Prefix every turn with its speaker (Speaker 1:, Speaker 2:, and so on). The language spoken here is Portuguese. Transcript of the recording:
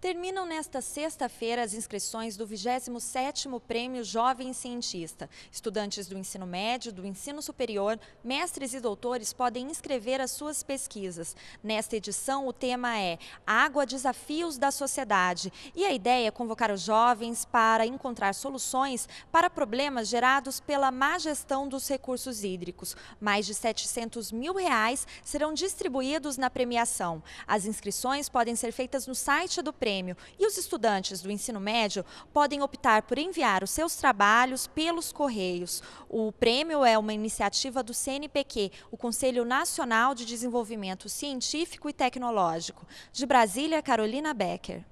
Speaker 1: Terminam nesta sexta-feira as inscrições do 27º Prêmio Jovem Cientista. Estudantes do ensino médio, do ensino superior, mestres e doutores podem inscrever as suas pesquisas. Nesta edição, o tema é Água, Desafios da Sociedade. E a ideia é convocar os jovens para encontrar soluções para problemas gerados pela má gestão dos recursos hídricos. Mais de 700 mil reais serão distribuídos na premiação. As inscrições podem ser feitas no site do prêmio prêmio. E os estudantes do ensino médio podem optar por enviar os seus trabalhos pelos correios. O prêmio é uma iniciativa do CNPq, o Conselho Nacional de Desenvolvimento Científico e Tecnológico. De Brasília, Carolina Becker.